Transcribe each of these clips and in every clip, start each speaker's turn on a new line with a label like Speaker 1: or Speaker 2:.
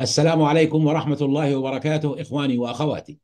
Speaker 1: السلام عليكم ورحمة الله وبركاته إخواني وأخواتي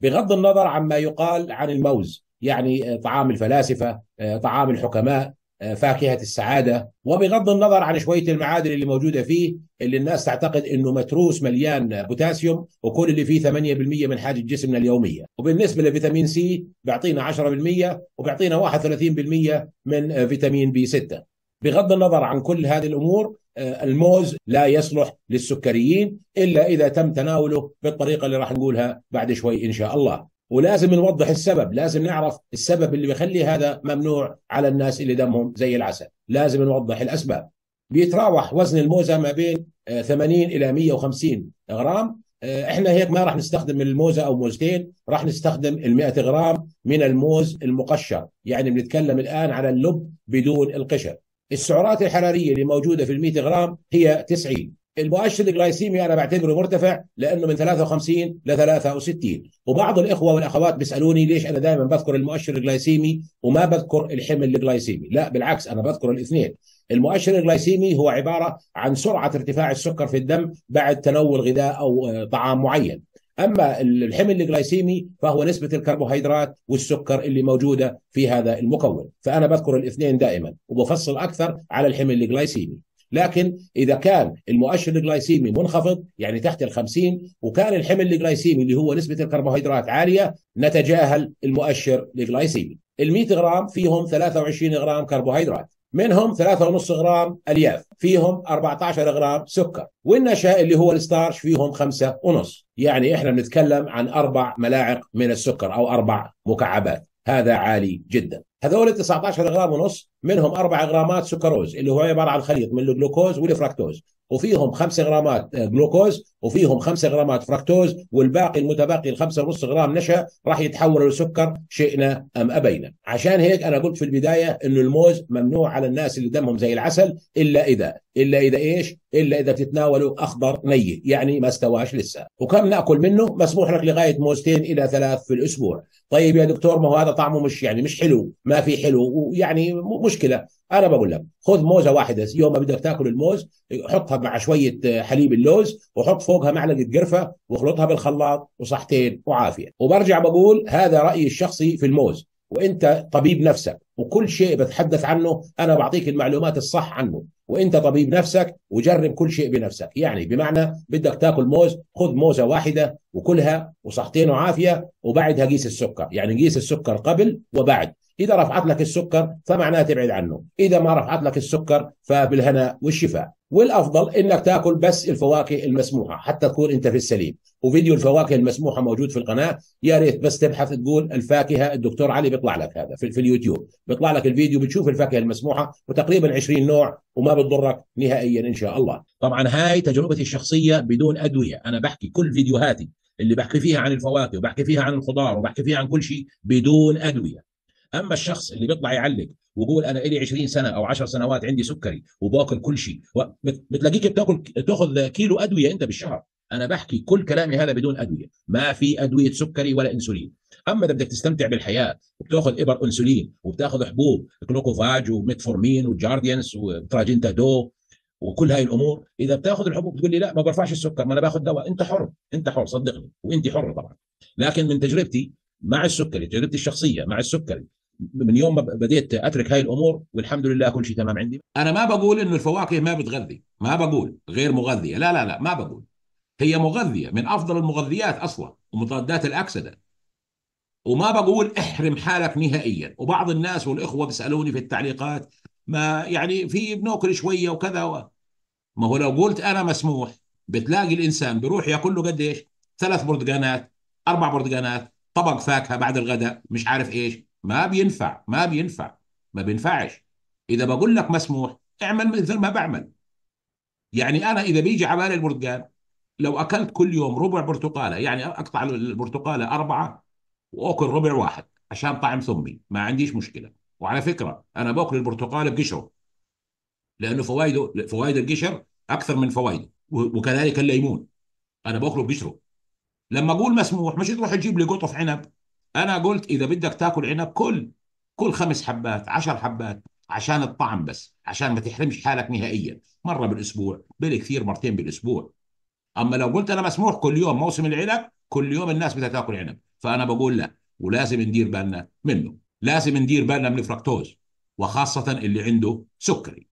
Speaker 1: بغض النظر عما يقال عن الموز يعني آه، طعام الفلاسفة آه، طعام الحكماء آه، فاكهة السعادة وبغض النظر عن شوية المعادن اللي موجودة فيه اللي الناس تعتقد انه متروس مليان بوتاسيوم وكل اللي فيه 8% من حاجة جسمنا اليومية وبالنسبة لفيتامين سي بيعطينا 10% وبيعطينا 31% من فيتامين بي 6 بغض النظر عن كل هذه الأمور آه، الموز لا يصلح للسكريين الا اذا تم تناوله بالطريقه اللي راح نقولها بعد شوي ان شاء الله ولازم نوضح السبب لازم نعرف السبب اللي بيخلي هذا ممنوع على الناس اللي دمهم زي العسل لازم نوضح الاسباب بيتراوح وزن الموزه ما بين 80 آه، الى 150 غرام آه، احنا هيك ما راح نستخدم الموزه او موزتين راح نستخدم ال 100 غرام من الموز المقشر يعني بنتكلم الان على اللب بدون القشر السعرات الحراريه اللي موجوده في ال 100 غرام هي 90 المؤشر الجلايسيمي انا بعتبره مرتفع لانه من 53 ل 63 وبعض الاخوه والاخوات بيسالوني ليش انا دائما بذكر المؤشر الجلايسيمي وما بذكر الحمل الجلايسيمي لا بالعكس انا بذكر الاثنين المؤشر الجلايسيمي هو عباره عن سرعه ارتفاع السكر في الدم بعد تناول غذاء او آه، طعام معين اما الحمل الجلايسيمي فهو نسبه الكربوهيدرات والسكر اللي موجوده في هذا المكون فانا بذكر الاثنين دائما وبفصل اكثر على الحمل الجلايسيمي لكن اذا كان المؤشر الجلايسيمي منخفض يعني تحت ال 50 وكان الحمل الجلايسيمي اللي هو نسبه الكربوهيدرات عاليه نتجاهل المؤشر الجلايسيمي ال 100 غرام فيهم 23 غرام كربوهيدرات منهم 3.5 غرام الياف فيهم 14 غرام سكر والنشا اللي هو الستارش فيهم 5.5 يعني احنا بنتكلم عن اربع ملاعق من السكر او اربع مكعبات هذا عالي جدا هذول 19 غرام ونص منهم 4 غرامات سكروز اللي هو عباره عن خليط من الجلوكوز والفركتوز وفيهم 5 غرامات آه، جلوكوز وفيهم 5 غرامات فركتوز والباقي المتبقي ال 5.5 غرام نشا راح يتحول لسكر شئنا ام ابينا عشان هيك انا قلت في البدايه انه الموز ممنوع على الناس اللي دمهم زي العسل الا اذا الا اذا ايش الا اذا تتناولوا اخضر ني يعني ما استواش لسه وكم ناكل منه مسموح لك لغايه موزتين الى ثلاث في الاسبوع طيب يا دكتور ما هو هذا طعمه مش يعني مش حلو ما في حلو ويعني مش مشكله انا بقول لك خذ موزه واحده يوم ما بدك تاكل الموز حطها مع شويه آه، حليب اللوز وحط فوقها معلقه قرفه واخلطها بالخلاط وصحتين وعافيه وبرجع بقول هذا رايي الشخصي في الموز وانت طبيب نفسك وكل شيء بتحدث عنه انا بعطيك المعلومات الصح عنه وانت طبيب نفسك وجرب كل شيء بنفسك يعني بمعنى بدك تاكل موز خذ موزه واحده وكلها وصحتين وعافيه وبعدها قيس السكر يعني قيس السكر قبل وبعد اذا رفعت لك السكر فمعناها تبعد عنه اذا ما رفعت لك السكر فبالهنا والشفاء والافضل انك تاكل بس الفواكه المسموحه حتى تكون انت في السليم وفيديو الفواكه المسموحه موجود في القناه يا ريت بس تبحث تقول الفاكهه الدكتور علي بيطلع لك هذا في, في اليوتيوب بيطلع لك الفيديو بتشوف الفاكهه المسموحه وتقريبا 20 نوع وما بتضرك نهائيا ان شاء الله طبعا هاي تجربتي الشخصيه بدون ادويه انا بحكي كل فيديوهاتي اللي بحكي فيها عن الفواكه وبحكي فيها عن الخضار وبحكي فيها عن كل شيء بدون ادويه اما الشخص اللي بيطلع يعلق ويقول انا لي 20 سنه او 10 سنوات عندي سكري وباكل كل شيء بتلاقيك بتاكل تاخذ كيلو ادويه انت بالشهر انا بحكي كل كلامي هذا بدون ادويه ما في ادويه سكري ولا انسولين اما اذا بدك تستمتع بالحياه وبتاخذ ابر انسولين وبتاخذ حبوب كلوكوفاج وميتفورمين وجارديانس وتراجنتادو وكل هاي الامور اذا بتاخذ الحبوب بتقول لي لا ما برفعش السكر ما انا باخذ دواء انت حر انت حر صدقني وانت حر طبعا لكن من تجربتي مع السكري تجربتي الشخصيه مع السكري من يوم ما بديت اترك هاي الامور والحمد لله كل شيء تمام عندي انا ما بقول انه الفواكه ما بتغذي ما بقول غير مغذيه لا لا لا ما بقول هي مغذيه من افضل المغذيات اصلا ومضادات الاكسده وما بقول احرم حالك نهائيا وبعض الناس والاخوه بيسالوني في التعليقات ما يعني في بناكل شويه وكذا و... ما هو لو قلت انا مسموح بتلاقي الانسان بيروح ياكل له قد ايش؟ ثلاث برتقانات اربع برتقانات طبق فاكهه بعد الغداء مش عارف ايش ما بينفع ما بينفع ما بينفعش اذا بقول لك مسموح اعمل مثل ما بعمل يعني انا اذا بيجي على بالي البرتقال لو اكلت كل يوم ربع برتقاله يعني اقطع البرتقاله اربعه واكل ربع واحد عشان طعم ثمي ما عنديش مشكله وعلى فكره انا باكل البرتقاله بقشره لانه فوائده فوائد القشر اكثر من فوائده وكذلك الليمون انا باكله بقشره لما اقول مسموح مش تروح تجيب لي قطف عنب انا قلت اذا بدك تاكل عنب كل كل خمس حبات عشر حبات عشان الطعم بس عشان ما تحرمش حالك نهائيا مره بالاسبوع بالكثير مرتين بالاسبوع اما لو قلت انا مسموح كل يوم موسم العنب كل يوم الناس بدها تاكل عنب فانا بقول لا ولازم ندير بالنا منه لازم ندير بالنا من الفركتوز وخاصه اللي عنده سكري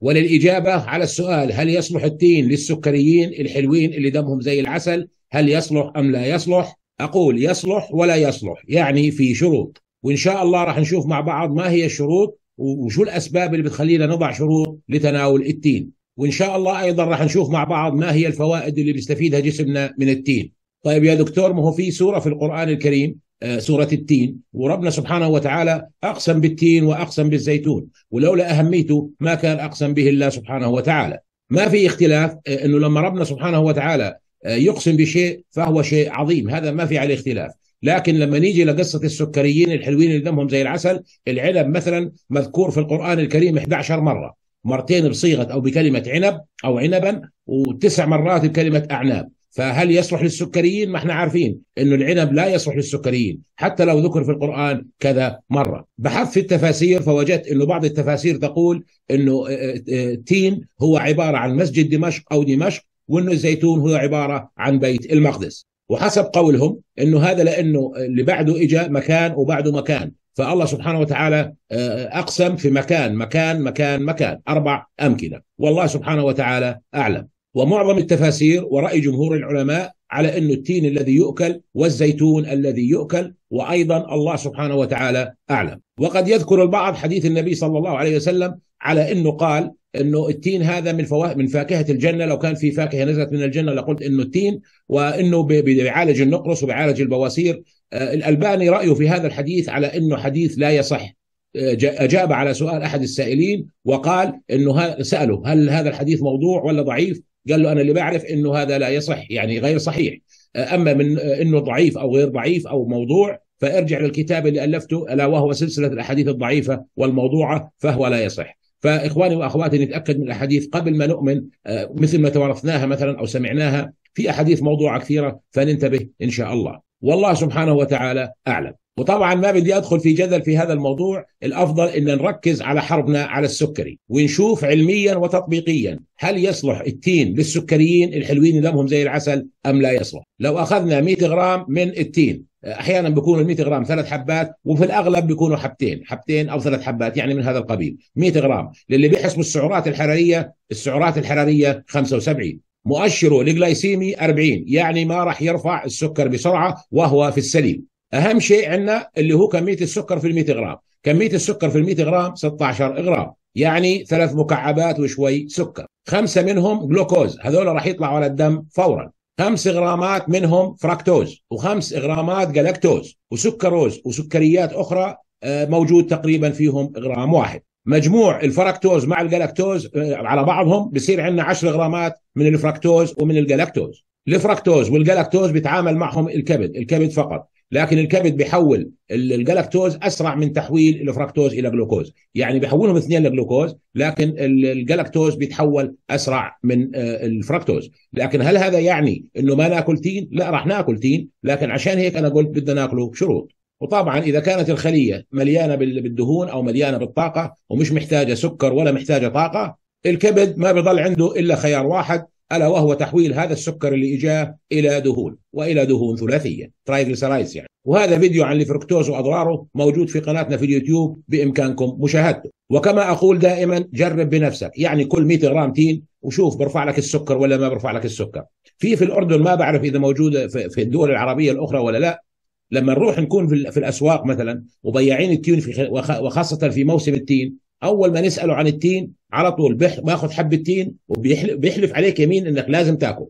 Speaker 1: وللإجابة على السؤال هل يصلح التين للسكريين الحلوين اللي دمهم زي العسل هل يصلح أم لا يصلح أقول يصلح ولا يصلح يعني في شروط وإن شاء الله راح نشوف مع بعض ما هي الشروط وشو الأسباب اللي بتخلينا نضع شروط لتناول التين وإن شاء الله أيضا راح نشوف مع بعض ما هي الفوائد اللي بيستفيدها جسمنا من التين طيب يا دكتور ما هو في سورة في القرآن الكريم آه، سورة التين وربنا سبحانه وتعالى أقسم بالتين وأقسم بالزيتون ولولا أهميته ما كان أقسم به الله سبحانه وتعالى ما في اختلاف آه، أنه لما ربنا سبحانه وتعالى آه، يقسم بشيء فهو شيء عظيم هذا ما في عليه اختلاف لكن لما نيجي لقصة السكريين الحلوين اللي دمهم زي العسل العنب مثلا مذكور في القرآن الكريم 11 مرة مرتين بصيغة أو بكلمة عنب أو عنبا وتسع مرات بكلمة أعناب فهل يصلح للسكريين؟ ما احنا عارفين انه العنب لا يصلح للسكريين، حتى لو ذكر في القران كذا مره. بحثت في التفاسير فوجدت انه بعض التفاسير تقول انه آه، آه، تين هو عباره عن مسجد دمشق او دمشق وانه الزيتون هو عبارة عن بيت المقدس وحسب قولهم أنه هذا لأنه اللي بعده إجا مكان وبعده مكان فالله سبحانه وتعالى آه، أقسم في مكان مكان مكان مكان أربع أمكنة والله سبحانه وتعالى أعلم ومعظم التفاسير ورأي جمهور العلماء على أن التين الذي يؤكل والزيتون الذي يؤكل وأيضا الله سبحانه وتعالى أعلم وقد يذكر البعض حديث النبي صلى الله عليه وسلم على أنه قال انه التين هذا من فواكه من فاكهه الجنه لو كان في فاكهه نزلت من الجنه لقلت انه التين وانه بيعالج النقرس وبيعالج البواسير آه، الالباني رايه في هذا الحديث على انه حديث لا يصح آه، اجاب على سؤال احد السائلين وقال انه ساله هل هذا الحديث موضوع ولا ضعيف؟ قال له انا اللي بعرف انه هذا لا يصح يعني غير صحيح آه، اما من انه ضعيف او غير ضعيف او موضوع فارجع للكتاب اللي الفته الا وهو سلسله الاحاديث الضعيفه والموضوعه فهو لا يصح. فاخواني واخواتي نتاكد من الاحاديث قبل ما نؤمن آه، مثل ما توارثناها مثلا او سمعناها في احاديث موضوعه كثيره فننتبه ان شاء الله والله سبحانه وتعالى اعلم وطبعا ما بدي ادخل في جدل في هذا الموضوع الافضل ان نركز على حربنا على السكري ونشوف علميا وتطبيقيا هل يصلح التين للسكريين الحلوين لهم زي العسل ام لا يصلح لو اخذنا 100 غرام من التين احيانا بيكون ال 100 غرام ثلاث حبات وفي الاغلب بيكونوا حبتين حبتين او ثلاث حبات يعني من هذا القبيل 100 غرام للي بيحسبوا السعرات الحراريه السعرات الحراريه 75 مؤشره الجلايسيمي 40 يعني ما راح يرفع السكر بسرعه وهو في السليم اهم شيء عندنا اللي هو كميه السكر في ال 100 غرام كميه السكر في ال 100 غرام 16 غرام يعني ثلاث مكعبات وشوي سكر خمسه منهم جلوكوز هذول راح يطلعوا على الدم فورا خمس غرامات منهم فركتوز وخمس غرامات جلاكتوز وسكروز وسكريات أخرى آه، موجود تقريبا فيهم غرام واحد مجموع الفركتوز مع الجلاكتوز آه، على بعضهم بصير عندنا 10 غرامات من الفركتوز ومن الجلاكتوز الفركتوز والجلاكتوز بيتعامل معهم الكبد الكبد فقط لكن الكبد بيحول الجلاكتوز اسرع من تحويل الفركتوز الى جلوكوز يعني بيحولهم اثنين لجلوكوز لكن الجلاكتوز بيتحول اسرع من آه، الفركتوز لكن هل هذا يعني انه ما ناكل تين لا راح ناكل تين لكن عشان هيك انا قلت بدنا ناكله شروط وطبعا اذا كانت الخليه مليانه بالدهون او مليانه بالطاقه ومش محتاجه سكر ولا محتاجه طاقه الكبد ما بضل عنده الا خيار واحد ألا وهو تحويل هذا السكر اللي إجاه إلى دهون وإلى دهون ثلاثية ترايجليسرايدز يعني وهذا فيديو عن الفركتوز وأضراره موجود في قناتنا في اليوتيوب بإمكانكم مشاهدته وكما أقول دائما جرب بنفسك يعني كل 100 غرام تين وشوف برفع لك السكر ولا ما برفع لك السكر في في الأردن ما بعرف إذا موجودة في الدول العربية الأخرى ولا لا لما نروح نكون في الأسواق مثلا وبياعين التين في وخاصة في موسم التين اول ما نساله عن التين على طول باخذ حبه تين وبيحلف عليك يمين انك لازم تاكل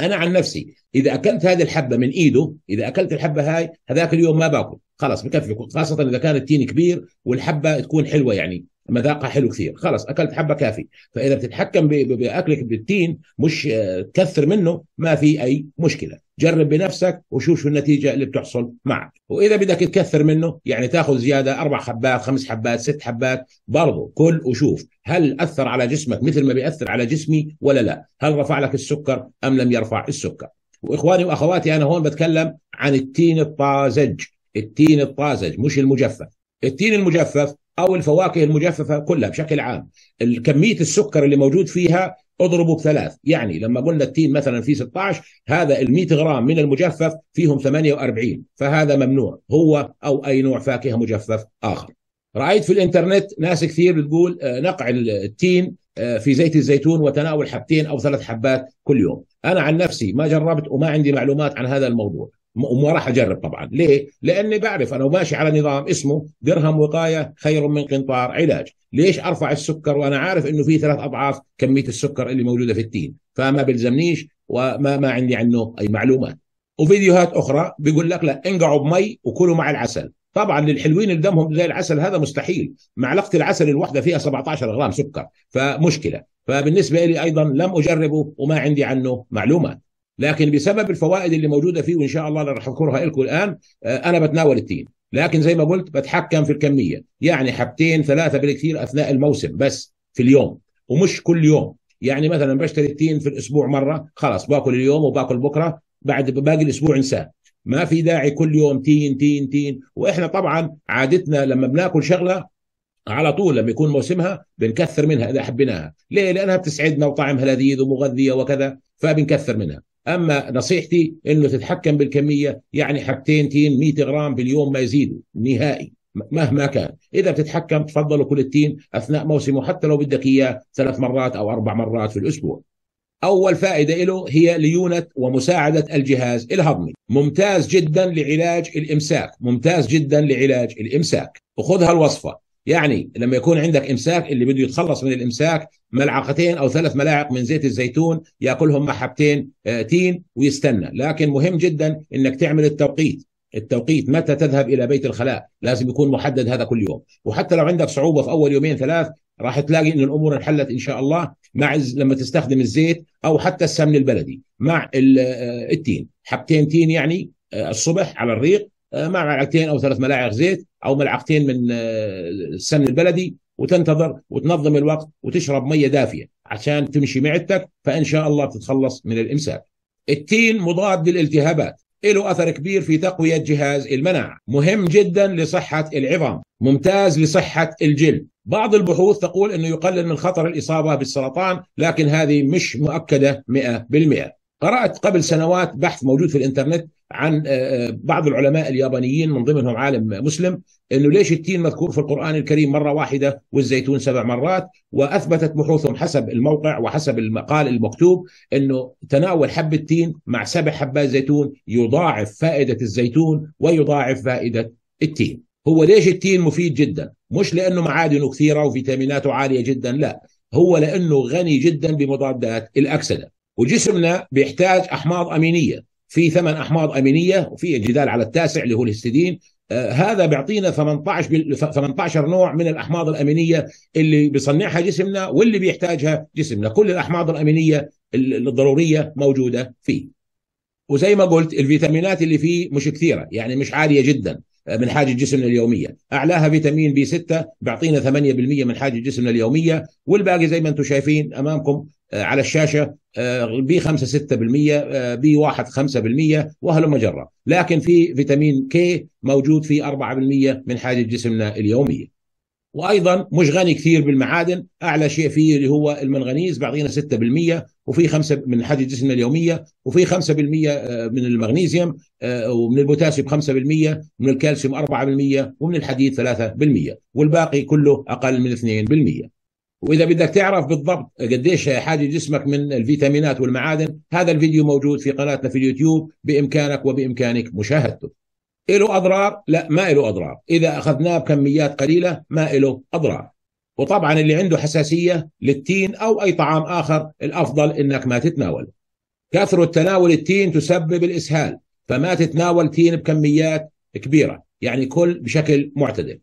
Speaker 1: انا عن نفسي اذا اكلت هذه الحبه من ايده اذا اكلت الحبه هاي هذاك اليوم ما باكل خلاص بكفي خاصه اذا كان التين كبير والحبه تكون حلوه يعني مذاقها حلو كثير خلاص اكلت حبه كافي فاذا بتتحكم باكلك بالتين مش تكثر آه، منه ما في اي مشكله جرب بنفسك وشوف شو النتيجه اللي بتحصل معك واذا بدك تكثر منه يعني تاخذ زياده اربع حبات خمس حبات ست حبات برضه كل وشوف هل اثر على جسمك مثل ما بياثر على جسمي ولا لا هل رفع لك السكر ام لم يرفع السكر واخواني واخواتي انا هون بتكلم عن التين الطازج التين الطازج مش المجفف التين المجفف او الفواكه المجففه كلها بشكل عام كميه السكر اللي موجود فيها اضربه بثلاث يعني لما قلنا التين مثلا في 16 هذا ال 100 غرام من المجفف فيهم 48 فهذا ممنوع هو او اي نوع فاكهه مجفف اخر رايت في الانترنت ناس كثير بتقول آه، نقع التين آه، في زيت الزيتون وتناول حبتين او ثلاث حبات كل يوم انا عن نفسي ما جربت وما عندي معلومات عن هذا الموضوع وما راح اجرب طبعا ليه لاني بعرف انا ماشي على نظام اسمه درهم وقايه خير من قنطار علاج ليش ارفع السكر وانا عارف انه في ثلاث اضعاف كميه السكر اللي موجوده في التين فما بلزمنيش وما ما عندي عنه اي معلومات وفيديوهات اخرى بيقول لك لا انقعوا بمي وكلوا مع العسل طبعا للحلوين اللي دمهم زي العسل هذا مستحيل معلقه العسل الواحده فيها 17 غرام سكر فمشكله فبالنسبه لي ايضا لم اجربه وما عندي عنه معلومات لكن بسبب الفوائد اللي موجوده فيه وان شاء الله اللي راح اذكرها لكم الان آه، انا بتناول التين لكن زي ما قلت بتحكم في الكميه يعني حبتين ثلاثه بالكثير اثناء الموسم بس في اليوم ومش كل يوم يعني مثلا بشتري التين في الاسبوع مره خلاص باكل اليوم وباكل بكره بعد باقي الاسبوع انساه ما في داعي كل يوم تين تين تين واحنا طبعا عادتنا لما بناكل شغله على طول لما يكون موسمها بنكثر منها اذا حبيناها ليه لانها بتسعدنا وطعمها لذيذ ومغذيه وكذا فبنكثر منها اما نصيحتي انه تتحكم بالكميه يعني حبتين تين 100 غرام باليوم ما يزيدوا نهائي مهما كان اذا بتتحكم تفضلوا كل التين اثناء موسمه حتى لو بدك اياه ثلاث مرات او اربع مرات في الاسبوع اول فائده له هي ليونه ومساعده الجهاز الهضمي ممتاز جدا لعلاج الامساك ممتاز جدا لعلاج الامساك وخذها الوصفه يعني لما يكون عندك امساك اللي بده يتخلص من الامساك ملعقتين او ثلاث ملاعق من زيت الزيتون ياكلهم مع حبتين آه، تين ويستنى لكن مهم جدا انك تعمل التوقيت التوقيت متى تذهب الى بيت الخلاء لازم يكون محدد هذا كل يوم وحتى لو عندك صعوبه في اول يومين ثلاث راح تلاقي ان الامور انحلت ان شاء الله مع لما تستخدم الزيت او حتى السمن البلدي مع آه، التين حبتين تين يعني آه، الصبح على الريق مع ملعقتين او ثلاث ملاعق زيت او ملعقتين من آه، السمن البلدي وتنتظر وتنظم الوقت وتشرب ميه دافيه عشان تمشي معدتك فان شاء الله تتخلص من الامساك. التين مضاد للالتهابات له اثر كبير في تقويه جهاز المناعه، مهم جدا لصحه العظام، ممتاز لصحه الجلد. بعض البحوث تقول انه يقلل من خطر الاصابه بالسرطان، لكن هذه مش مؤكده 100%. قرات قبل سنوات بحث موجود في الانترنت عن آه، آه، بعض العلماء اليابانيين من ضمنهم عالم مسلم انه ليش التين مذكور في القران الكريم مره واحده والزيتون سبع مرات واثبتت بحوثهم حسب الموقع وحسب المقال المكتوب انه تناول حب التين مع سبع حبات زيتون يضاعف فائده الزيتون ويضاعف فائده التين هو ليش التين مفيد جدا مش لانه معادنه كثيره وفيتاميناته عاليه جدا لا هو لانه غني جدا بمضادات الاكسده وجسمنا بيحتاج احماض امينيه في ثمان احماض امينيه وفي جدال على التاسع اللي هو الهستيدين آه، هذا بيعطينا 18 18 نوع من الاحماض الامينيه اللي بيصنعها جسمنا واللي بيحتاجها جسمنا كل الاحماض الامينيه الضروريه موجوده فيه وزي ما قلت الفيتامينات اللي فيه مش كثيره يعني مش عاليه جدا آه، من حاجه جسمنا اليوميه اعلاها فيتامين بي 6 بيعطينا 8% من حاجه جسمنا اليوميه والباقي زي ما انتم شايفين امامكم آه، على الشاشه بي 5 6% بي 1 5% وهلم جرا لكن في فيتامين كي موجود في 4% من حاجه جسمنا اليوميه وايضا مش غني كثير بالمعادن اعلى شيء فيه اللي هو المنغنيز بعطينا 6% وفي 5 من حاجه جسمنا اليوميه وفي 5% آه، من المغنيزيوم آه، ومن البوتاسيوم 5% من الكالسيوم 4% ومن الحديد 3% والباقي كله اقل من 2% واذا بدك تعرف بالضبط قديش حاجه جسمك من الفيتامينات والمعادن هذا الفيديو موجود في قناتنا في اليوتيوب بامكانك وبامكانك مشاهدته إله اضرار لا ما إله اضرار اذا اخذناه بكميات قليله ما إله اضرار وطبعا اللي عنده حساسيه للتين او اي طعام اخر الافضل انك ما تتناوله كثره تناول التين تسبب الاسهال فما تتناول تين بكميات كبيره يعني كل بشكل معتدل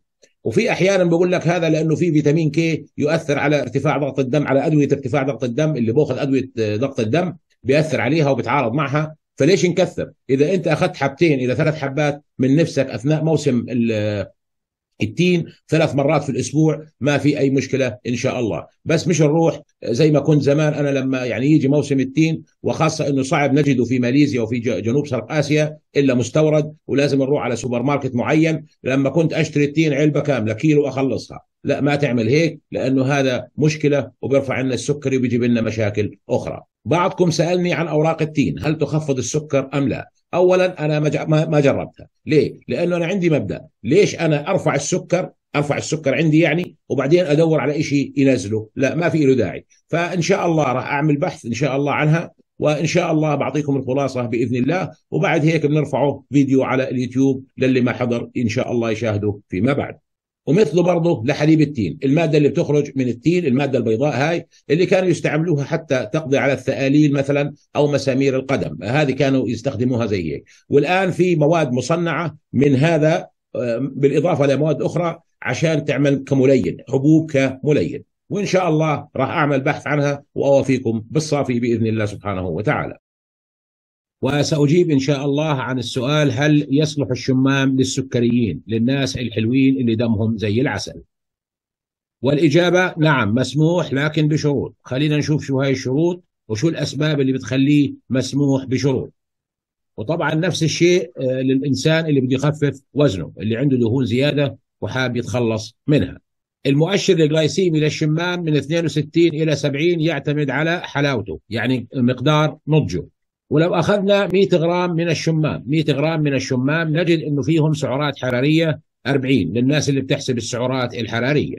Speaker 1: وفي احيانا بقول لك هذا لانه في فيتامين كي يؤثر على ارتفاع ضغط الدم على ادويه ارتفاع ضغط الدم اللي باخذ ادويه ضغط الدم بياثر عليها وبتعارض معها فليش نكثر؟ اذا انت اخذت حبتين الى ثلاث حبات من نفسك اثناء موسم 60 ثلاث مرات في الاسبوع ما في اي مشكله ان شاء الله بس مش نروح زي ما كنت زمان انا لما يعني يجي موسم التين وخاصه انه صعب نجده في ماليزيا وفي جنوب شرق اسيا الا مستورد ولازم نروح على سوبر ماركت معين لما كنت اشتري التين علبه كامله كيلو اخلصها لا ما تعمل هيك لانه هذا مشكله وبيرفع لنا السكري وبيجيب لنا مشاكل اخرى بعضكم سالني عن اوراق التين هل تخفض السكر ام لا اولا انا ما جربتها ليه لانه انا عندي مبدا ليش انا ارفع السكر ارفع السكر عندي يعني وبعدين ادور على شيء ينزله لا ما في له داعي فان شاء الله راح اعمل بحث ان شاء الله عنها وان شاء الله بعطيكم الخلاصه باذن الله وبعد هيك بنرفعه فيديو على اليوتيوب للي ما حضر ان شاء الله يشاهده فيما بعد ومثله برضه لحليب التين المادة اللي بتخرج من التين المادة البيضاء هاي اللي كانوا يستعملوها حتى تقضي على الثآلين مثلا أو مسامير القدم هذه كانوا يستخدموها زي هيك والآن في مواد مصنعة من هذا آه، بالإضافة لمواد أخرى عشان تعمل كملين حبوب كملين وإن شاء الله راح أعمل بحث عنها وأوافيكم بالصافي بإذن الله سبحانه وتعالى وساجيب ان شاء الله عن السؤال هل يصلح الشمام للسكريين للناس الحلوين اللي دمهم زي العسل والاجابه نعم مسموح لكن بشروط خلينا نشوف شو هاي الشروط وشو الاسباب اللي بتخليه مسموح بشروط وطبعا نفس الشيء آه، للانسان اللي بده يخفف وزنه اللي عنده دهون زياده وحاب يتخلص منها المؤشر الجلايسيمي للشمام من 62 الى 70 يعتمد على حلاوته يعني مقدار نضجه ولو اخذنا 100 غرام من الشمام 100 غرام من الشمام نجد انه فيهم سعرات حراريه 40 للناس اللي بتحسب السعرات الحراريه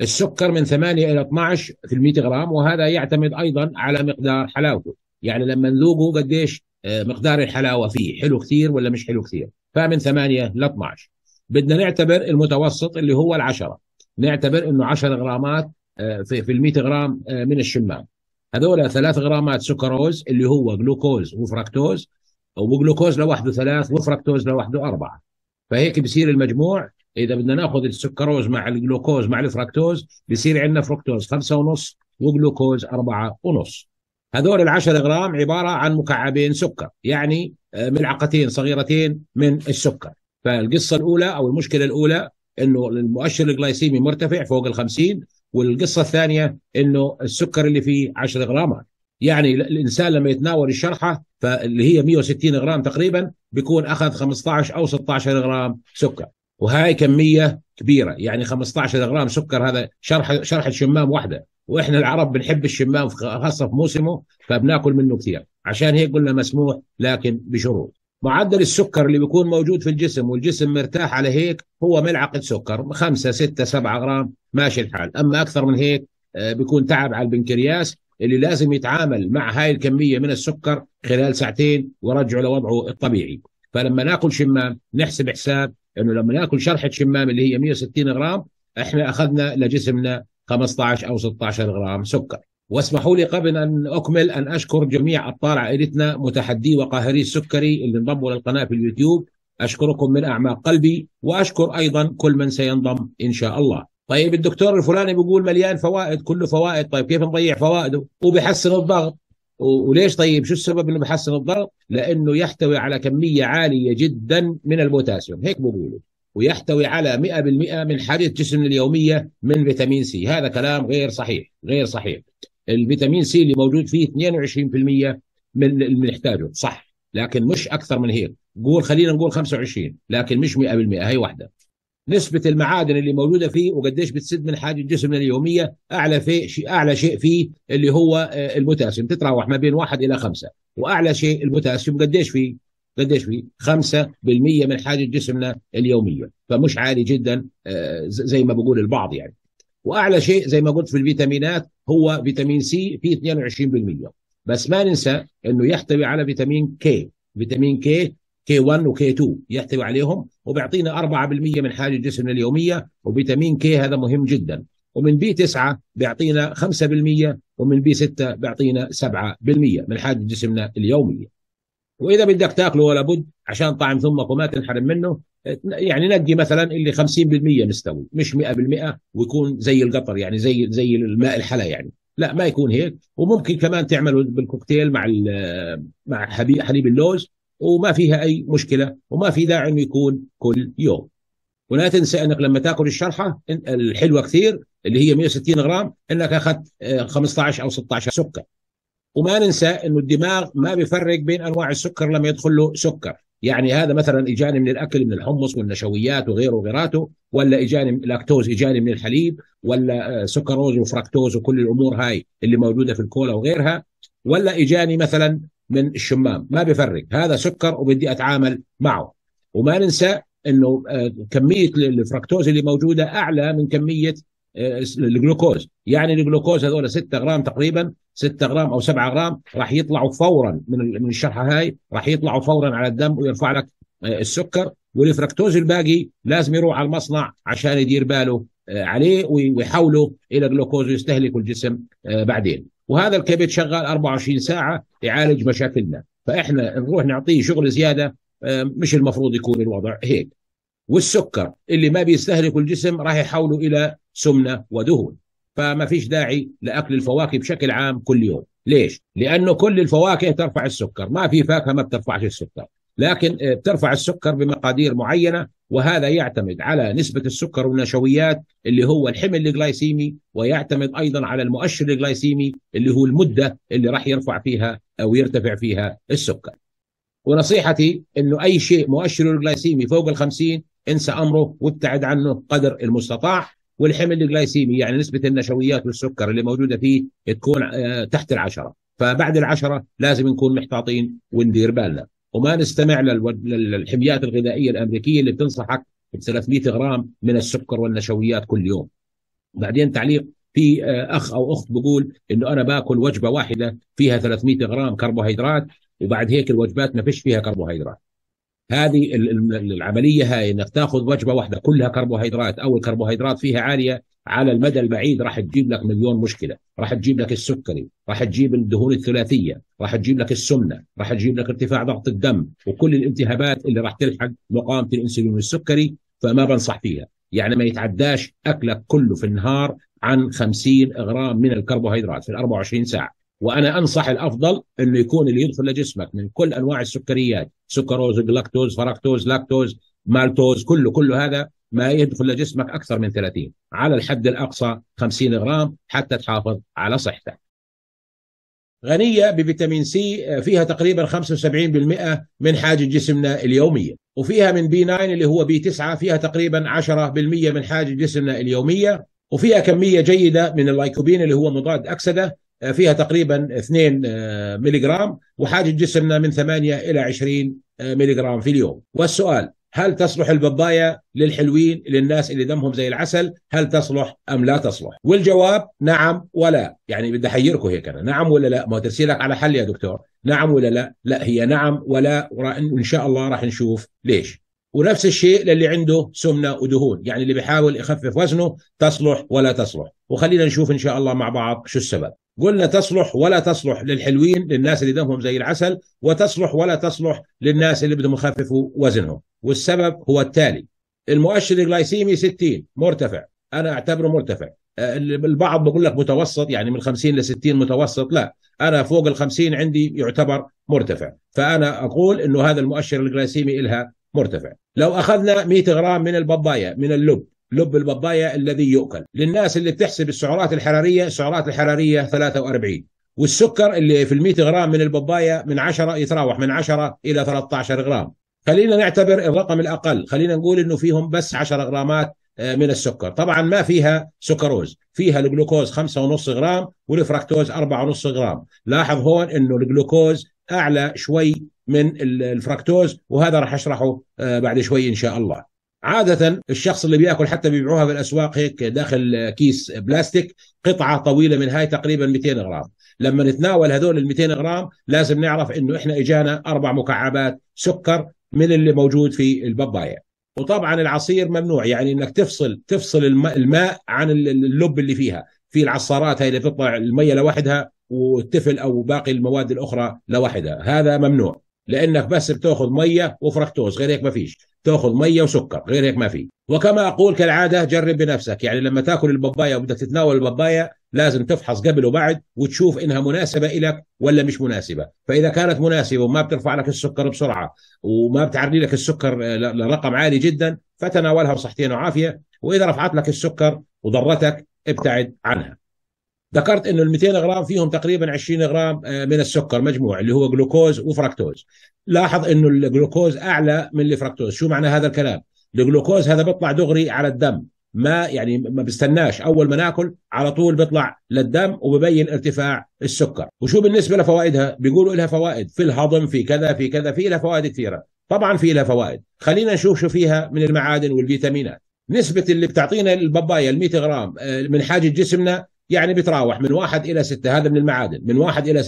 Speaker 1: السكر من 8 الى 12 في ال 100 غرام وهذا يعتمد ايضا على مقدار حلاوته يعني لما نذوقه قديش آه، مقدار الحلاوه فيه حلو كثير ولا مش حلو كثير فمن 8 ل 12 بدنا نعتبر المتوسط اللي هو العشرة نعتبر انه 10 غرامات آه، في ال 100 غرام آه، من الشمام هذول ثلاث غرامات سكروز اللي هو جلوكوز وفركتوز وجلوكوز لوحده ثلاث وفركتوز لوحده اربعه فهيك بصير المجموع اذا بدنا ناخذ السكروز مع الجلوكوز مع الفركتوز بصير عندنا فركتوز خمسة ونص وجلوكوز أربعة ونص هذول ال10 غرام عبارة عن مكعبين سكر يعني آه، ملعقتين صغيرتين من السكر فالقصة الأولى أو المشكلة الأولى أنه المؤشر الجلايسيمي مرتفع فوق الخمسين والقصه الثانيه انه السكر اللي فيه 10 غرامات يعني الانسان لما يتناول الشرحه فاللي هي 160 غرام تقريبا بيكون اخذ 15 او 16 غرام سكر وهاي كميه كبيره يعني 15 غرام سكر هذا شرح شرح شمام واحده واحنا العرب بنحب الشمام خاصه في موسمه فبناكل منه كثير عشان هيك قلنا مسموح لكن بشروط معدل السكر اللي بيكون موجود في الجسم والجسم مرتاح على هيك هو ملعقه سكر 5 6 7 غرام ماشي الحال اما اكثر من هيك آه، بيكون تعب على البنكرياس اللي لازم يتعامل مع هاي الكميه من السكر خلال ساعتين ويرجعه لوضعه الطبيعي فلما ناكل شمام نحسب حساب انه لما ناكل شرحه شمام اللي هي 160 غرام احنا اخذنا لجسمنا 15 او 16 غرام سكر واسمحوا لي قبل ان اكمل ان اشكر جميع ابطال عائلتنا متحدي وقاهري السكري اللي انضموا للقناه في اليوتيوب اشكركم من اعماق قلبي واشكر ايضا كل من سينضم ان شاء الله. طيب الدكتور الفلاني بيقول مليان فوائد كله فوائد طيب كيف نضيع فوائده؟ وبيحسن الضغط وليش طيب شو السبب انه بيحسن الضغط؟ لانه يحتوي على كميه عاليه جدا من البوتاسيوم هيك بقولوا ويحتوي على 100% من حريق جسمنا اليوميه من فيتامين سي هذا كلام غير صحيح غير صحيح الفيتامين سي اللي موجود فيه 22% من اللي بنحتاجه صح لكن مش اكثر من هيك قول خلينا نقول 25 لكن مش 100% هي واحده نسبة المعادن اللي موجودة فيه وقديش بتسد من حاجة جسمنا اليومية أعلى في شيء أعلى شيء فيه اللي هو آه، البوتاسيوم تتراوح ما بين واحد إلى خمسة وأعلى شيء البوتاسيوم قديش فيه قديش فيه 5% من حاجة جسمنا اليومية فمش عالي جدا آه، زي ما بقول البعض يعني وأعلى شيء زي ما قلت في الفيتامينات هو فيتامين سي فيه 22% بس ما ننسى انه يحتوي على فيتامين كي فيتامين كي كي 1 وكي 2 يحتوي عليهم وبيعطينا 4% من حاجه جسمنا اليوميه وفيتامين كي هذا مهم جدا ومن بي 9 بيعطينا 5% ومن بي 6 بيعطينا 7% من حاجه جسمنا اليوميه واذا بدك تاكله ولا بد عشان طعم ثمك وما تنحرم منه يعني نقي مثلا اللي 50% مستوي مش 100% ويكون زي القطر يعني زي زي الماء الحلا يعني لا ما يكون هيك وممكن كمان تعمله بالكوكتيل مع مع حليب اللوز وما فيها اي مشكله وما في داعي انه يكون كل يوم ولا تنسى انك لما تاكل الشرحه الحلوه كثير اللي هي 160 غرام انك اخذت 15 آه، او 16 سكر وما ننسى انه الدماغ ما بيفرق بين انواع السكر لما يدخل له سكر يعني هذا مثلا اجاني من الاكل من الحمص والنشويات وغيره وغيراته ولا اجاني لاكتوز اجاني من الحليب ولا آه، سكروز وفركتوز وكل الامور هاي اللي موجوده في الكولا وغيرها ولا اجاني مثلا من الشمام ما بفرق هذا سكر وبدي اتعامل معه وما ننسى انه آه، كميه الفركتوز اللي موجوده اعلى من كميه الجلوكوز يعني الجلوكوز هذول 6 غرام تقريبا 6 غرام او 7 غرام راح يطلعوا فورا من من الشرحه هاي راح يطلعوا فورا على الدم ويرفع لك آه، السكر والفركتوز الباقي لازم يروح على المصنع عشان يدير باله آه، عليه ويحوله الى جلوكوز ويستهلكه الجسم آه، بعدين وهذا الكبد شغال 24 ساعه يعالج مشاكلنا فاحنا نروح نعطيه شغل زياده مش المفروض يكون الوضع هيك والسكر اللي ما بيستهلكه الجسم راح يحولوا الى سمنه ودهون فما فيش داعي لاكل الفواكه بشكل عام كل يوم ليش لانه كل الفواكه ترفع السكر ما في فاكهه ما بترفعش السكر لكن آه، بترفع السكر بمقادير معينه وهذا يعتمد على نسبه السكر والنشويات اللي هو الحمل الجلايسيمي ويعتمد ايضا على المؤشر الجلايسيمي اللي هو المده اللي راح يرفع فيها او يرتفع فيها السكر ونصيحتي انه اي شيء مؤشر الجلايسيمي فوق ال 50 انسى امره وابتعد عنه قدر المستطاع والحمل الجلايسيمي يعني نسبه النشويات والسكر اللي موجوده فيه تكون آه، تحت العشره فبعد العشره لازم نكون محتاطين وندير بالنا وما نستمع للحميات الغذائيه الامريكيه اللي بتنصحك ب 300 غرام من السكر والنشويات كل يوم. بعدين تعليق في آه، اخ او اخت بقول انه انا باكل وجبه واحده فيها 300 غرام كربوهيدرات وبعد هيك الوجبات ما فيش فيها كربوهيدرات. هذه العمليه هاي انك تاخذ وجبه واحده كلها كربوهيدرات او الكربوهيدرات فيها عاليه على المدى البعيد راح تجيب لك مليون مشكله، راح تجيب لك السكري، راح تجيب الدهون الثلاثيه، راح تجيب لك السمنه، راح تجيب لك ارتفاع ضغط الدم وكل الالتهابات اللي راح تلحق مقاومه الانسولين والسكري فما بنصح فيها، يعني ما يتعداش اكلك كله في النهار عن 50 غرام من الكربوهيدرات في ال 24 ساعه، وانا انصح الافضل انه يكون اللي يدخل لجسمك من كل انواع السكريات سكروز جلاكتوز فركتوز لاكتوز مالتوز كله كله هذا ما يدخل لجسمك اكثر من 30 على الحد الاقصى 50 غرام حتى تحافظ على صحتك غنية بفيتامين سي فيها تقريبا 75% من حاجة جسمنا اليومية وفيها من بي 9 اللي هو بي 9 فيها تقريبا 10% من حاجة جسمنا اليومية وفيها كمية جيدة من اللايكوبين اللي هو مضاد أكسدة فيها تقريبا 2 آه، ملغرام وحاجة جسمنا من 8 إلى 20 آه، ملغرام في اليوم والسؤال هل تصلح البابايا للحلوين للناس اللي دمهم زي العسل هل تصلح أم لا تصلح والجواب نعم ولا يعني بدي أحيركم هيك أنا نعم ولا لا ما ترسيلك على حل يا دكتور نعم ولا لا لا هي نعم ولا وإن شاء الله راح نشوف ليش ونفس الشيء للي عنده سمنه ودهون يعني اللي بيحاول يخفف وزنه تصلح ولا تصلح وخلينا نشوف ان شاء الله مع بعض شو السبب قلنا تصلح ولا تصلح للحلوين للناس اللي دمهم زي العسل وتصلح ولا تصلح للناس اللي بدهم يخففوا وزنهم والسبب هو التالي المؤشر الجلايسيمي 60 مرتفع انا اعتبره مرتفع آه، البعض بقول لك متوسط يعني من 50 ل 60 متوسط لا انا فوق ال 50 عندي يعتبر مرتفع فانا اقول انه هذا المؤشر الجلايسيمي لها مرتفع لو أخذنا 100 غرام من البابايا من اللب لب البابايا الذي يؤكل للناس اللي بتحسب السعرات الحرارية السعرات الحرارية 43 والسكر اللي في ال 100 غرام من البابايا من 10 يتراوح من 10 إلى 13 غرام خلينا نعتبر الرقم الأقل خلينا نقول إنه فيهم بس 10 غرامات آه، من السكر طبعا ما فيها سكروز فيها الجلوكوز 5.5 غرام والفركتوز 4.5 غرام لاحظ هون انه الجلوكوز اعلى شوي من الفركتوز وهذا راح اشرحه آه، بعد شوي ان شاء الله عادة الشخص اللي بياكل حتى بيبيعوها في الاسواق هيك داخل كيس بلاستيك قطعة طويلة من هاي تقريبا 200 غرام لما نتناول هذول ال 200 غرام لازم نعرف انه احنا اجانا اربع مكعبات سكر من اللي موجود في البابايا وطبعا العصير ممنوع يعني انك تفصل تفصل الماء عن اللب اللي فيها في العصارات هاي اللي بتطلع المية لوحدها والتفل او باقي المواد الاخرى لوحدها هذا ممنوع لانك بس بتاخذ ميه وفركتوز غير هيك ما فيش تاخذ ميه وسكر غير هيك ما في وكما اقول كالعاده جرب بنفسك يعني لما تاكل البابايا وبدك تتناول البابايا لازم تفحص قبل وبعد وتشوف انها مناسبه لك ولا مش مناسبه فاذا كانت مناسبه وما بترفع لك السكر بسرعه وما بتعري لك السكر آه، لرقم عالي جدا فتناولها بصحتين وعافيه واذا رفعت لك السكر وضرتك ابتعد عنها ذكرت انه ال 200 غرام فيهم تقريبا 20 غرام آه، من السكر مجموع اللي هو جلوكوز وفركتوز لاحظ انه الجلوكوز اعلى من الفركتوز شو معنى هذا الكلام الجلوكوز هذا بيطلع دغري على الدم ما يعني ما بستناش اول ما ناكل على طول بيطلع للدم وببين ارتفاع السكر وشو بالنسبه لفوائدها بيقولوا لها فوائد في الهضم في كذا في كذا في لها فوائد كثيره طبعا في لها فوائد خلينا نشوف شو فيها من المعادن والفيتامينات نسبة اللي بتعطينا البابايا ال 100 غرام آه، من حاجة جسمنا يعني بتراوح من واحد الى ستة هذا من المعادن من واحد الى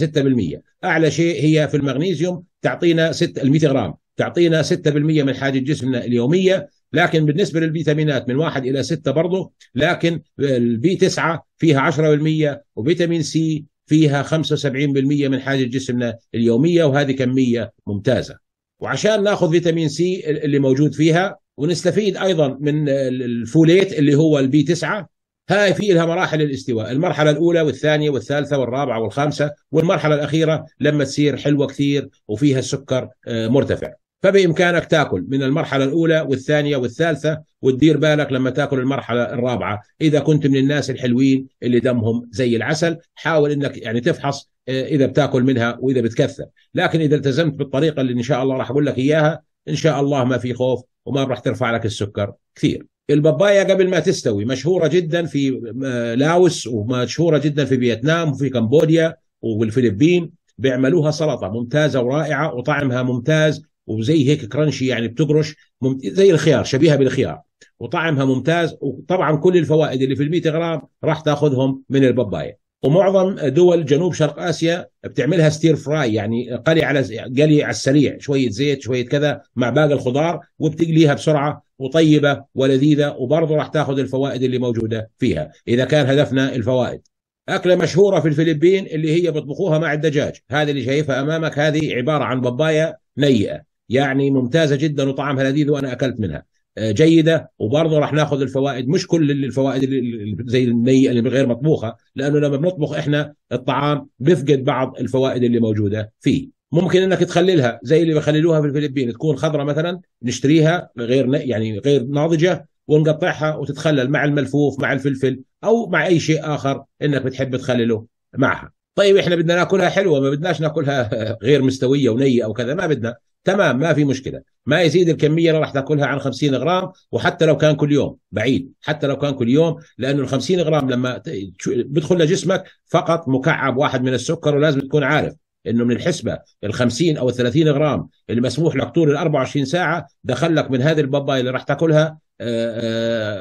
Speaker 1: 6% اعلى شيء هي في المغنيسيوم تعطينا 6 ال 100 غرام تعطينا 6% من حاجه جسمنا اليوميه لكن بالنسبه للفيتامينات من واحد الى 6 برضه لكن البي 9 فيها 10% وفيتامين سي فيها 75% من حاجه جسمنا اليوميه وهذه كميه ممتازه وعشان ناخذ فيتامين سي اللي موجود فيها ونستفيد ايضا من الفوليت اللي هو البي 9 هاي في لها مراحل الاستواء المرحله الاولى والثانيه والثالثه والرابعه والخامسه والمرحله الاخيره لما تصير حلوه كثير وفيها السكر آه، مرتفع فبامكانك تاكل من المرحله الاولى والثانيه والثالثه وتدير بالك لما تاكل المرحله الرابعه اذا كنت من الناس الحلوين اللي دمهم زي العسل حاول انك يعني تفحص آه، اذا بتاكل منها واذا بتكثر لكن اذا التزمت بالطريقه اللي ان شاء الله راح اقول لك اياها ان شاء الله ما في خوف وما راح ترفع لك السكر كثير البابايا قبل ما تستوي مشهورة جدا في آه، لاوس ومشهورة جدا في فيتنام وفي كمبوديا والفلبين بيعملوها سلطة ممتازة ورائعة وطعمها ممتاز وزي هيك كرنشي يعني بتقرش زي الخيار شبيهه بالخيار وطعمها ممتاز وطبعا كل الفوائد اللي في ال 100 غرام راح تاخذهم من البابايا ومعظم دول جنوب شرق اسيا بتعملها ستير فراي يعني قلي على قلي على السريع شويه زيت شويه كذا مع باقي الخضار وبتقليها بسرعه وطيبه ولذيذه وبرضه راح تاخذ الفوائد اللي موجوده فيها اذا كان هدفنا الفوائد أكلة مشهورة في الفلبين اللي هي بيطبخوها مع الدجاج هذه اللي شايفها أمامك هذه عبارة عن بابايا نيئة يعني ممتازة جدا وطعمها لذيذ وأنا أكلت منها آه، جيده وبرضه راح ناخذ الفوائد مش كل الفوائد اللي زي النيئه اللي غير مطبوخه لانه لما بنطبخ احنا الطعام بيفقد بعض الفوائد اللي موجوده فيه ممكن انك تخللها زي اللي بخللوها في الفلبين تكون خضره مثلا نشتريها غير يعني غير ناضجه ونقطعها وتتخلل مع الملفوف مع الفلفل او مع اي شيء اخر انك بتحب تخلله معها طيب احنا بدنا ناكلها حلوه ما بدناش ناكلها غير مستويه ونيه او كذا ما بدنا تمام ما في مشكله ما يزيد الكميه اللي راح تاكلها عن 50 غرام وحتى لو كان كل يوم بعيد حتى لو كان كل يوم لانه ال 50 غرام لما بدخل لجسمك فقط مكعب واحد من السكر ولازم تكون عارف انه من الحسبه ال 50 او ال 30 غرام اللي مسموح لك طول ال 24 ساعه دخل لك من هذه البابايه اللي راح تاكلها آه،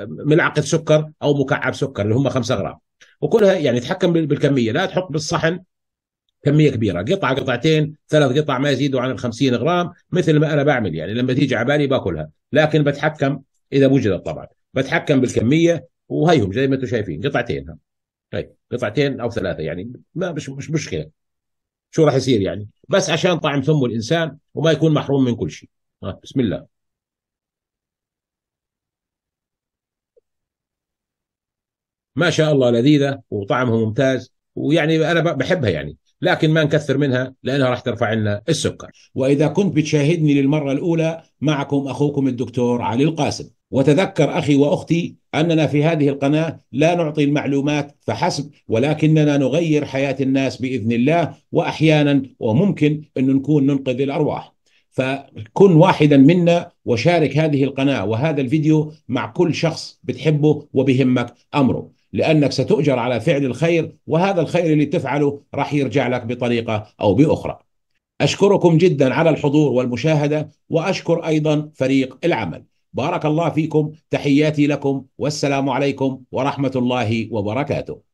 Speaker 1: آه، ملعقه سكر او مكعب سكر اللي هم 5 غرام وكلها يعني تحكم بالكميه لا تحط بالصحن كميه كبيره قطعه قطعتين ثلاث قطع ما يزيدوا عن ال 50 غرام مثل ما انا بعمل يعني لما تيجي على بالي باكلها لكن بتحكم اذا وجدت طبعا بتحكم بالكميه وهيهم زي ما انتم شايفين قطعتين طيب قطعتين او ثلاثه يعني ما مش مش مشكله شو راح يصير يعني بس عشان طعم ثم الانسان وما يكون محروم من كل شيء بسم الله ما شاء الله لذيذه وطعمها ممتاز ويعني انا بحبها يعني لكن ما نكثر منها لانها راح ترفع لنا السكر واذا كنت بتشاهدني للمره الاولى معكم اخوكم الدكتور علي القاسم وتذكر اخي واختي اننا في هذه القناه لا نعطي المعلومات فحسب ولكننا نغير حياه الناس باذن الله واحيانا وممكن ان نكون ننقذ الارواح. فكن واحدا منا وشارك هذه القناه وهذا الفيديو مع كل شخص بتحبه وبهمك امره. لانك ستؤجر على فعل الخير وهذا الخير اللي تفعله راح يرجع لك بطريقه او باخرى. اشكركم جدا على الحضور والمشاهده واشكر ايضا فريق العمل. بارك الله فيكم تحياتي لكم والسلام عليكم ورحمه الله وبركاته